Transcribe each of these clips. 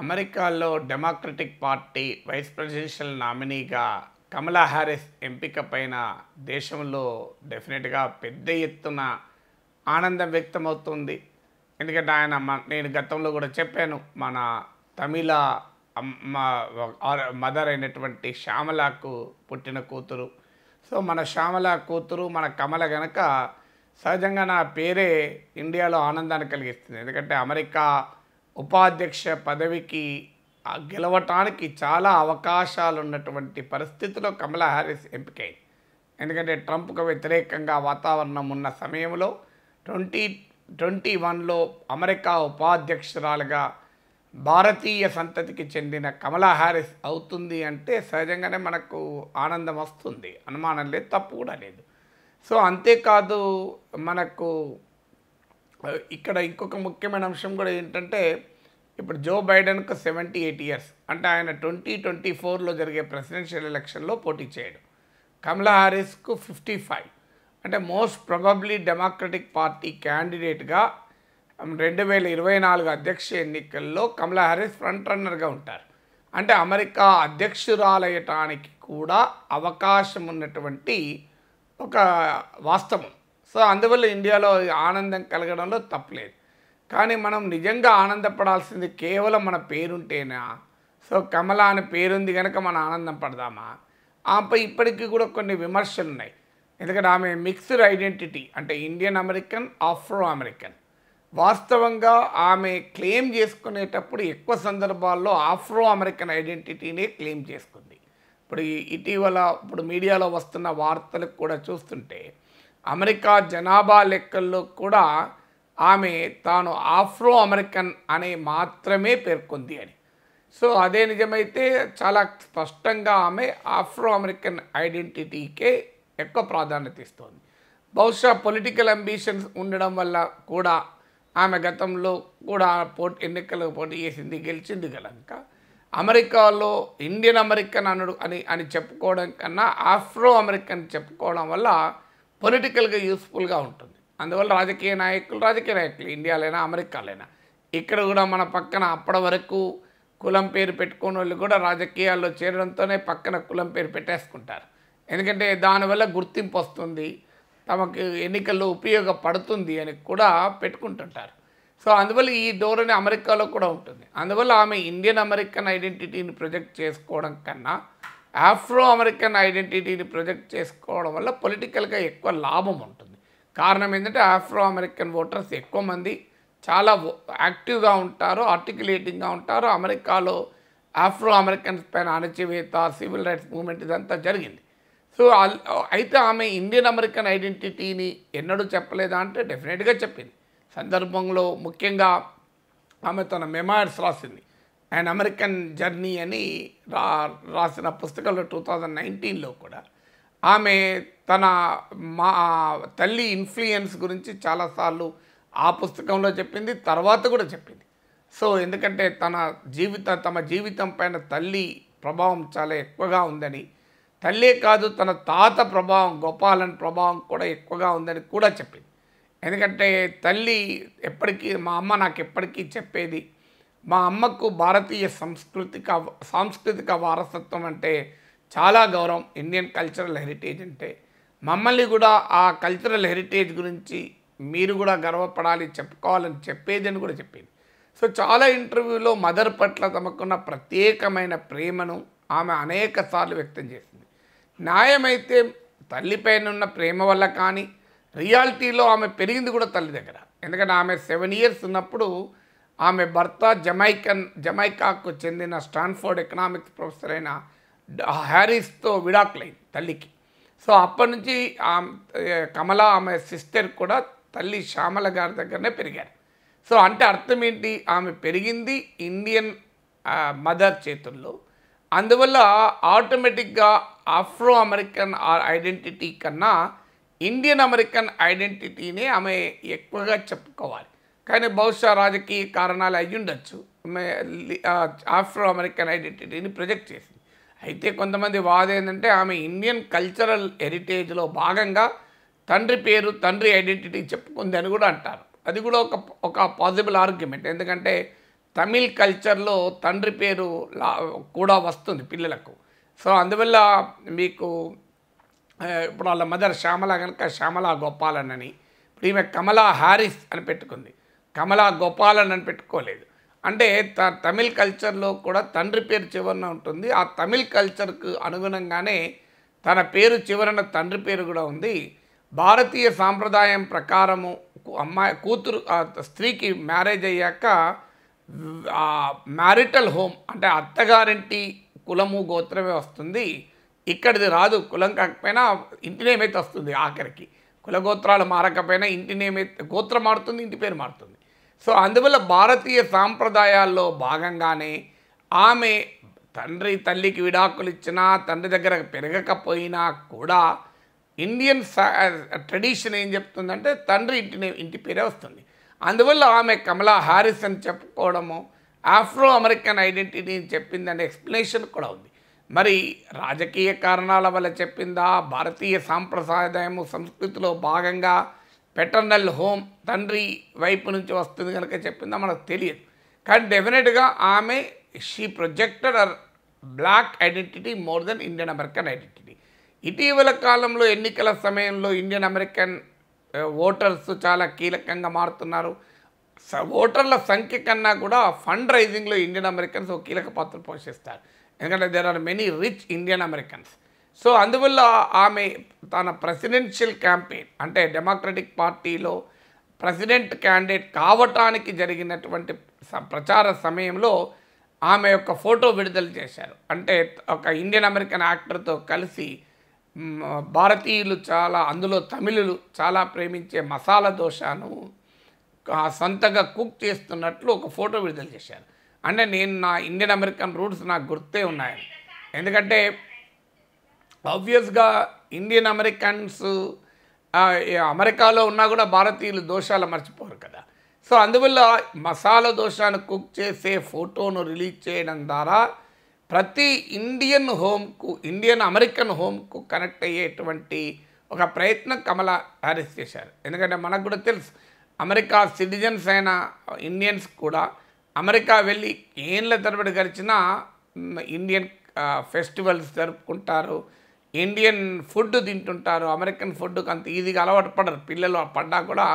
అమెరికాలో democratic party vice presidential నామినీగా కమలా Harris ఎంపిక పైన దేశంలో డెఫినెట్గా పెద్ద ఎత్తున ఆనందం వ్యక్తమవుతుంది ఎందుకంటే ఆయన నేను గతంలో కూడా చెప్పాను మన తమిళ మదర్ అయినటువంటి శ్యామలకు పుట్టిన కూతురు సో మన శ్యామల కూతురు మన కమల గనక సహజంగా నా పేరే ఇండియాలో ఆనందాన్ని కలిగిస్తుంది ఎందుకంటే అమెరికా ఉపాధ్యక్ష పదవికి గెలవటానికి చాలా అవకాశాలు ఉన్నటువంటి పరిస్థితిలో కమలా హ్యారిస్ ఎంపికైంది ఎందుకంటే ట్రంప్కు వ్యతిరేకంగా వాతావరణం ఉన్న సమయంలో ట్వంటీ ట్వంటీ వన్లో అమెరికా ఉపాధ్యక్షురాలుగా భారతీయ సంతతికి చెందిన కమలా హ్యారిస్ అవుతుంది అంటే సహజంగానే మనకు ఆనందం వస్తుంది అనుమానం లేదు తప్పు కూడా లేదు సో అంతేకాదు మనకు ఇక్కడ ఇంకొక ముఖ్యమైన అంశం కూడా ఏంటంటే ఇప్పుడు జో బైడెన్కు సెవెంటీ ఎయిట్ ఇయర్స్ అంటే ఆయన ట్వంటీ ట్వంటీ ఫోర్లో జరిగే ప్రెసిడెన్షియల్ ఎలక్షన్లో పోటీ చేయడం కమలా హారిస్కు ఫిఫ్టీ ఫైవ్ అంటే మోస్ట్ ప్రొబబ్లీ డెమోక్రటిక్ పార్టీ క్యాండిడేట్గా రెండు వేల ఇరవై నాలుగు అధ్యక్ష ఎన్నికల్లో కమలా హారిస్ ఫ్రంట్ రన్నర్గా ఉంటారు అంటే అమెరికా అధ్యక్షురాలయటానికి కూడా అవకాశం ఉన్నటువంటి ఒక వాస్తవం సో అందువల్ల ఇండియాలో ఆనందం కలగడంలో తప్పలేదు కానీ మనం నిజంగా ఆనందపడాల్సింది కేవలం మన పేరుంటేనా సో కమల అనే పేరుంది కనుక మనం ఆనందం పడదామా ఆమెపై ఇప్పటికీ కూడా కొన్ని విమర్శలు ఉన్నాయి ఎందుకంటే ఆమె మిక్స్డ్ ఐడెంటిటీ అంటే ఇండియన్ అమెరికన్ ఆఫ్రో అమెరికన్ వాస్తవంగా ఆమె క్లెయిమ్ చేసుకునేటప్పుడు ఎక్కువ సందర్భాల్లో ఆఫ్రో అమెరికన్ ఐడెంటిటీనే క్లెయిమ్ చేసుకుంది ఇప్పుడు ఇటీవల ఇప్పుడు మీడియాలో వస్తున్న వార్తలకు కూడా చూస్తుంటే అమెరికా జనాభా లెక్కల్లో కూడా ఆమె తాను ఆఫ్రో అమెరికన్ అని మాత్రమే పేర్కొంది అని సో అదే నిజమైతే చాలా స్పష్టంగా ఆమె ఆఫ్రో అమెరికన్ ఐడెంటిటీకే ఎక్కువ ప్రాధాన్యత ఇస్తోంది బహుశా పొలిటికల్ అంబిషన్స్ ఉండడం వల్ల కూడా ఆమె గతంలో కూడా పోటీ ఎన్నికలకు పోటీ చేసింది గెలిచింది కనుక అమెరికాలో ఇండియన్ అమెరికన్ అనడు అని అని చెప్పుకోవడం కన్నా ఆఫ్రో అమెరికన్ చెప్పుకోవడం వల్ల పొలిటికల్గా యూస్ఫుల్గా ఉంటుంది అందువల్ల రాజకీయ నాయకులు రాజకీయ నాయకులు ఇండియాలైనా అమెరికాలైనా ఇక్కడ కూడా మన పక్కన అప్పటి వరకు కులం పేరు పెట్టుకున్న వాళ్ళు కూడా రాజకీయాల్లో చేరడంతోనే పక్కన కులం పేరు పెట్టేసుకుంటారు ఎందుకంటే దానివల్ల గుర్తింపు వస్తుంది తమకు ఎన్నికల్లో ఉపయోగపడుతుంది అని కూడా పెట్టుకుంటుంటారు సో అందువల్ల ఈ ధోరణి అమెరికాలో కూడా ఉంటుంది అందువల్ల ఆమె ఇండియన్ అమెరికన్ ఐడెంటిటీని ప్రొజెక్ట్ చేసుకోవడం కన్నా ఆఫ్రో అమెరికన్ ఐడెంటిటీని ప్రొజెక్ట్ చేసుకోవడం వల్ల పొలిటికల్గా ఎక్కువ లాభం ఉంటుంది కారణం ఏంటంటే ఆఫ్రో అమెరికన్ ఓటర్స్ ఎక్కువ మంది చాలా యాక్టివ్గా ఉంటారు ఆర్టికులేటింగ్గా ఉంటారు అమెరికాలో ఆఫ్రో అమెరికన్స్ పైన అణచివేత సివిల్ రైట్స్ మూవ్మెంట్ ఇదంతా జరిగింది సో అయితే ఆమె ఇండియన్ అమెరికన్ ఐడెంటిటీని ఎన్నడూ చెప్పలేదా అంటే డెఫినెట్గా చెప్పింది సందర్భంలో ముఖ్యంగా ఆమె తన మెమార్స్ రాసింది అండ్ అమెరికన్ జర్నీ అని రా రాసిన పుస్తకంలో టూ థౌజండ్ నైన్టీన్లో కూడా ఆమె తన మా తల్లి ఇన్ఫ్లుయెన్స్ గురించి చాలాసార్లు ఆ పుస్తకంలో చెప్పింది తర్వాత కూడా చెప్పింది సో ఎందుకంటే తన జీవిత తమ జీవితం పైన తల్లి ప్రభావం చాలా ఎక్కువగా ఉందని తల్లే కాదు తన తాత ప్రభావం గోపాలన్ ప్రభావం కూడా ఎక్కువగా ఉందని కూడా చెప్పింది ఎందుకంటే తల్లి ఎప్పటికీ మా అమ్మ నాకు ఎప్పటికీ చెప్పేది మా అమ్మకు భారతీయ సంస్కృతిక సాంస్కృతిక వారసత్వం అంటే చాలా గౌరవం ఇండియన్ కల్చరల్ హెరిటేజ్ అంటే మమ్మల్ని కూడా ఆ కల్చరల్ హెరిటేజ్ గురించి మీరు కూడా గర్వపడాలి చెప్పుకోవాలని చెప్పేది అని కూడా చెప్పింది సో చాలా ఇంటర్వ్యూలో మదర్ పట్ల తమకున్న ప్రత్యేకమైన ప్రేమను ఆమె అనేక సార్లు వ్యక్తం చేసింది న్యాయమైతే తల్లిపైన ఉన్న ప్రేమ వల్ల కానీ రియాలిటీలో ఆమె పెరిగింది కూడా తల్లి దగ్గర ఎందుకంటే ఆమె సెవెన్ ఇయర్స్ ఉన్నప్పుడు ఆమె భర్త జమైకన్ జమైకాకు చెందిన స్టాన్ఫోర్డ్ ఎకనామిక్స్ ప్రొఫెసర్ అయిన హ్యారీస్తో విడాకులైంది తల్లికి సో అప్పటి నుంచి కమల ఆమె సిస్టర్ కూడా తల్లి శ్యామల గారి దగ్గరనే పెరిగారు సో అంటే అర్థం ఏంటి ఆమె పెరిగింది ఇండియన్ మదర్ చేతుల్లో అందువల్ల ఆటోమేటిక్గా ఆఫ్రో అమెరికన్ ఐడెంటిటీ కన్నా ఇండియన్ అమెరికన్ ఐడెంటిటీనే ఆమె ఎక్కువగా చెప్పుకోవాలి కానీ బహుశా రాజకీయ కారణాలు అయ్యుండొచ్చు ఆఫ్రో అమెరికన్ ఐడెంటిటీని ప్రొజెక్ట్ చేసింది అయితే కొంతమంది వాదేంటంటే ఆమె ఇండియన్ కల్చరల్ హెరిటేజ్లో భాగంగా తండ్రి పేరు తండ్రి ఐడెంటిటీ చెప్పుకుంది అని కూడా అంటారు అది కూడా ఒక ఒక పాసిబుల్ ఆర్గ్యుమెంట్ ఎందుకంటే తమిళ్ కల్చర్లో తండ్రి పేరు కూడా వస్తుంది పిల్లలకు సో అందువల్ల మీకు ఇప్పుడు వాళ్ళ మదర్ శ్యామల కనుక శ్యామల గోపాలన్ అని ఇప్పుడు ఈమె కమలా హారిస్ అని పెట్టుకుంది కమలా గోపాలన్ అని పెట్టుకోలేదు అంటే త తమిళ్ కల్చర్లో కూడా తండ్రి పేరు చివరన ఉంటుంది ఆ తమిళ్ కల్చర్కు అనుగుణంగానే తన పేరు చివరన తండ్రి పేరు కూడా ఉంది భారతీయ సాంప్రదాయం ప్రకారము అమ్మాయి కూతురు స్త్రీకి మ్యారేజ్ అయ్యాక మ్యారిటల్ హోమ్ అంటే అత్తగారింటి కులము గోత్రమే వస్తుంది ఇక్కడిది రాదు కులం కాకపోయినా ఇంటి నేమైతే వస్తుంది ఆఖరికి కులగోత్రాలు మారకపోయినా ఇంటి నేమైతే గోత్రం మారుతుంది ఇంటి పేరు మారుతుంది సో అందువల్ల భారతీయ సాంప్రదాయాల్లో భాగంగానే ఆమె తండ్రి తల్లికి విడాకులు ఇచ్చినా తండ్రి దగ్గర పెరగకపోయినా కూడా ఇండియన్ ట్రెడిషన్ ఏం చెప్తుందంటే తండ్రి ఇంటిని ఇంటి పేరే వస్తుంది అందువల్ల ఆమె కమలా హారిస్ అని చెప్పుకోవడము ఆఫ్రో అమెరికన్ ఐడెంటిటీ అని చెప్పిందనే ఎక్స్ప్లెనేషన్ కూడా ఉంది మరి రాజకీయ కారణాల వల్ల చెప్పిందా భారతీయ సాంప్రదాయము సంస్కృతిలో భాగంగా పెటర్నల్ హోమ్ తండ్రి వైపు నుంచి వస్తుంది కనుక చెప్పిందా మనకు తెలియదు కానీ డెఫినెట్గా ఆమె she projected her black identity more than Indian American identity ఇటీవల కాలంలో ఎన్నికల సమయంలో ఇండియన్ అమెరికన్ ఓటర్స్ చాలా కీలకంగా మారుతున్నారు ఓటర్ల సంఖ్య కన్నా కూడా ఫండ్ రైజింగ్లో ఇండియన్ అమెరికన్స్ ఒక కీలక పాత్ర పోషిస్తారు ఎందుకంటే there are many rich Indian Americans so అందువల్ల ఆమె తన ప్రెసిడెన్షియల్ క్యాంపెయిన్ అంటే డెమోక్రటిక్ పార్టీలో ప్రెసిడెంట్ క్యాండిడేట్ కావటానికి జరిగినటువంటి ప్రచార సమయంలో ఆమె యొక్క ఫోటో విడుదల చేశారు అంటే ఒక ఇండియన్ అమెరికన్ యాక్టర్తో కలిసి భారతీయులు చాలా అందులో తమిళులు చాలా ప్రేమించే మసాలా దోశను సొంతంగా కుక్ చేస్తున్నట్లు ఒక ఫోటో విడుదల చేశారు అంటే నేను నా ఇండియన్ అమెరికన్ రూట్స్ నాకు గుర్తే ఉన్నాయని ఎందుకంటే ఆబ్వియస్గా ఇండియన్ అమెరికన్స్ అమెరికాలో ఉన్నా కూడా భారతీయులు దోషాలు మర్చిపోరు కదా సో అందువల్ల మసాలా దోషాన్ని కుక్ చేసే ఫోటోను రిలీజ్ చేయడం ద్వారా ప్రతి ఇండియన్ హోమ్కు ఇండియన్ అమెరికన్ హోమ్కు కనెక్ట్ అయ్యేటువంటి ఒక ప్రయత్నం కమల హ్యారిస్ చేశారు ఎందుకంటే మనకు కూడా తెలుసు అమెరికా సిటిజన్స్ అయిన ఇండియన్స్ కూడా అమెరికా వెళ్ళి ఏళ్ళ తరబడి గడిచినా ఇండియన్ ఫెస్టివల్స్ జరుపుకుంటారు ఇండియన్ ఫుడ్ తింటుంటారు అమెరికన్ ఫుడ్కి అంత ఈజీగా అలవాటు పడరు పిల్లలు పడ్డా కూడా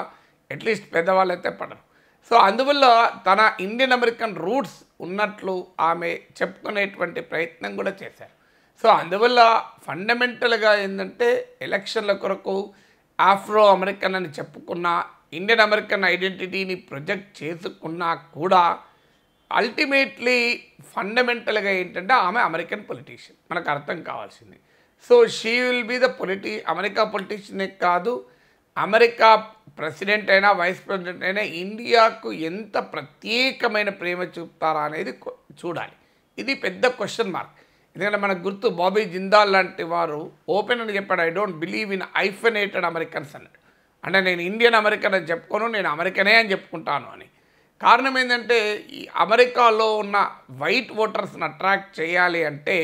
అట్లీస్ట్ పెద్దవాళ్ళు అయితే పడరు సో అందువల్ల తన ఇండియన్ అమెరికన్ రూట్స్ ఉన్నట్లు ఆమె చెప్పుకునేటువంటి ప్రయత్నం కూడా చేశారు సో అందువల్ల ఫండమెంటల్గా ఏంటంటే ఎలక్షన్ల కొరకు ఆఫ్రో అమెరికన్ అని చెప్పుకున్న ఇండియన్ అమెరికన్ ఐడెంటిటీని ప్రొజెక్ట్ చేసుకున్నా కూడా అల్టిమేట్లీ ఫండమెంటల్గా ఏంటంటే ఆమె అమెరికన్ పొలిటీషియన్ మనకు అర్థం కావాల్సింది so she will be the పొలిటి అమెరికా పొలిటీషియనే కాదు అమెరికా ప్రెసిడెంట్ అయినా వైస్ ప్రెసిడెంట్ అయినా ఇండియాకు ఎంత ప్రత్యేకమైన ప్రేమ చూపుతారా అనేది చూడాలి ఇది పెద్ద క్వశ్చన్ మార్క్ ఎందుకంటే మనకు గుర్తు బాబీ జిందాల్ లాంటి వారు ఓపెన్ అని చెప్పాడు I don't believe in hyphenated Americans అన్నాడు అంటే నేను ఇండియన్ అమెరికన్ అని చెప్పుకోను నేను అమెరికనే అని చెప్పుకుంటాను అని కారణం ఏంటంటే ఈ అమెరికాలో ఉన్న వైట్ ఓటర్స్ని అట్రాక్ట్ చేయాలి అంటే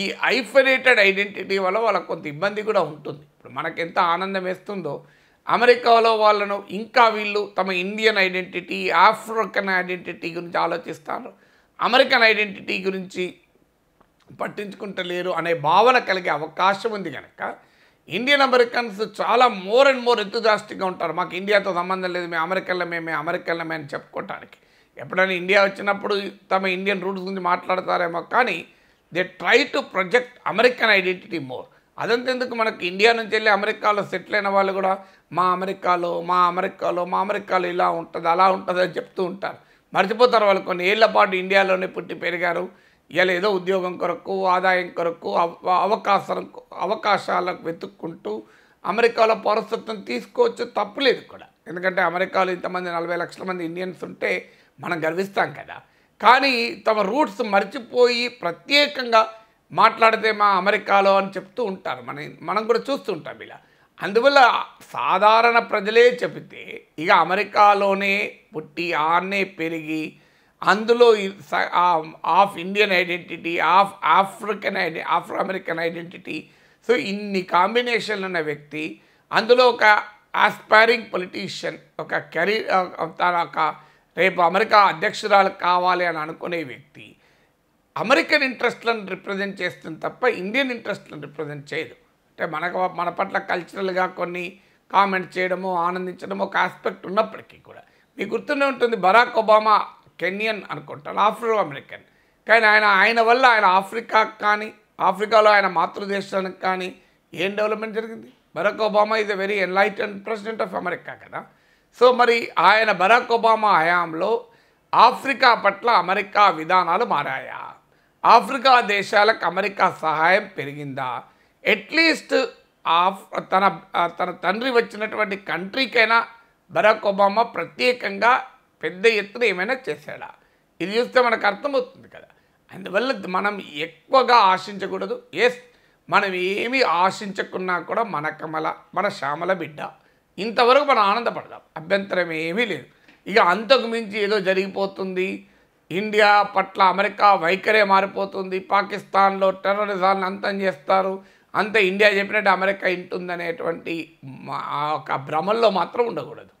ఈ ఐఫరేటెడ్ ఐడెంటిటీ వల్ల వాళ్ళకు కొంత ఇబ్బంది కూడా ఉంటుంది ఇప్పుడు మనకెంత ఆనందం వేస్తుందో అమెరికాలో వాళ్ళను ఇంకా వీళ్ళు తమ ఇండియన్ ఐడెంటిటీ ఆఫ్రికన్ ఐడెంటిటీ గురించి ఆలోచిస్తారు అమెరికన్ ఐడెంటిటీ గురించి పట్టించుకుంటలేరు అనే భావన కలిగే అవకాశం ఉంది కనుక ఇండియన్ అమెరికన్స్ చాలా మోర్ అండ్ మోర్ ఎంతుజాస్టిక్గా ఉంటారు మాకు ఇండియాతో సంబంధం లేదు మేము అమెరికన్లో మేము అని చెప్పుకోవటానికి ఎప్పుడైనా ఇండియా వచ్చినప్పుడు తమ ఇండియన్ రూట్స్ గురించి మాట్లాడతారేమో కానీ they try to project American identity more అదంతెందుకు మనకు ఇండియా నుంచి వెళ్ళి అమెరికాలో సెటిల్ అయిన వాళ్ళు కూడా మా అమెరికాలో మా అమెరికాలో మా అమెరికాలో ఇలా ఉంటుంది అలా ఉంటుంది అని చెప్తూ ఉంటారు మర్చిపోతారు వాళ్ళు కొన్ని ఏళ్ల పాటు ఇండియాలోనే పుట్టి పెరిగారు ఇలా ఏదో ఉద్యోగం కొరకు ఆదాయం కొరకు అవకాశం అవకాశాలకు వెతుక్కుంటూ అమెరికాలో పౌరసత్వం తీసుకోవచ్చు తప్పులేదు కూడా ఎందుకంటే అమెరికాలో ఇంతమంది నలభై లక్షల మంది ఇండియన్స్ ఉంటే మనం గర్విస్తాం కదా కానీ తమ రూట్స్ మర్చిపోయి ప్రత్యేకంగా మాట్లాడితే మా అమెరికాలో అని చెప్తూ ఉంటారు మన మనం కూడా చూస్తూ ఉంటాం ఇలా అందువల్ల సాధారణ ప్రజలే చెబితే ఇక అమెరికాలోనే పుట్టి ఆనే పెరిగి అందులో of Indian identity of African ఐడె ఆఫ్రో అమెరికన్ ఐడెంటిటీ సో ఇన్ని కాంబినేషన్లు ఉన్న వ్యక్తి అందులో ఒక ఆస్పైరింగ్ పొలిటీషియన్ ఒక కెరీర్ తన ఒక రేపు అమెరికా అధ్యక్షురాలు కావాలి అని అనుకునే వ్యక్తి అమెరికన్ ఇంట్రెస్ట్లను రిప్రజెంట్ చేస్తుంది తప్ప ఇండియన్ ఇంట్రెస్ట్లను రిప్రజెంట్ చేయదు అంటే మనకు మన పట్ల కల్చరల్గా కొన్ని కామెంట్ చేయడము ఆనందించడము ఒక ఆస్పెక్ట్ ఉన్నప్పటికీ కూడా మీకు గుర్తునే ఉంటుంది బరాక్ ఒబామా కెన్యన్ అనుకుంటాను ఆఫ్రో అమెరికన్ కానీ ఆయన ఆయన వల్ల ఆయన ఆఫ్రికా కానీ ఆఫ్రికాలో ఆయన మాతృదేశానికి కానీ ఏం డెవలప్మెంట్ జరిగింది Barack Obama is a very enlighten president of America కదా సో మరి ఆయన బరాక్ ఒబామా హయాంలో ఆఫ్రికా పట్ల అమెరికా విధానాలు మారాయా ఆఫ్రికా దేశాలకు అమెరికా సహాయం పెరిగిందా అట్లీస్ట్ ఆఫ్ తన తన తండ్రి వచ్చినటువంటి కంట్రీకైనా బరాక్ ఒబామా ప్రత్యేకంగా పెద్ద ఎత్తున ఏమైనా చేశాడా ఇది చూస్తే మనకు అర్థమవుతుంది కదా అందువల్ల మనం ఎక్కువగా ఆశించకూడదు ఎస్ మనం ఏమీ ఆశించకున్నా కూడా మన కమల మన శ్యామల బిడ్డ ఇంతవరకు మనం ఆనందపడదాం అభ్యంతరం ఏమీ లేదు ఇక అంతకు మించి ఏదో జరిగిపోతుంది ఇండియా పట్ల అమెరికా వైఖరే మారిపోతుంది పాకిస్తాన్లో టెర్రరిజాన్ని అంతం చేస్తారు అంతే ఇండియా చెప్పినట్టు అమెరికా ఇంటుందనేటువంటి ఒక భ్రమల్లో మాత్రం ఉండకూడదు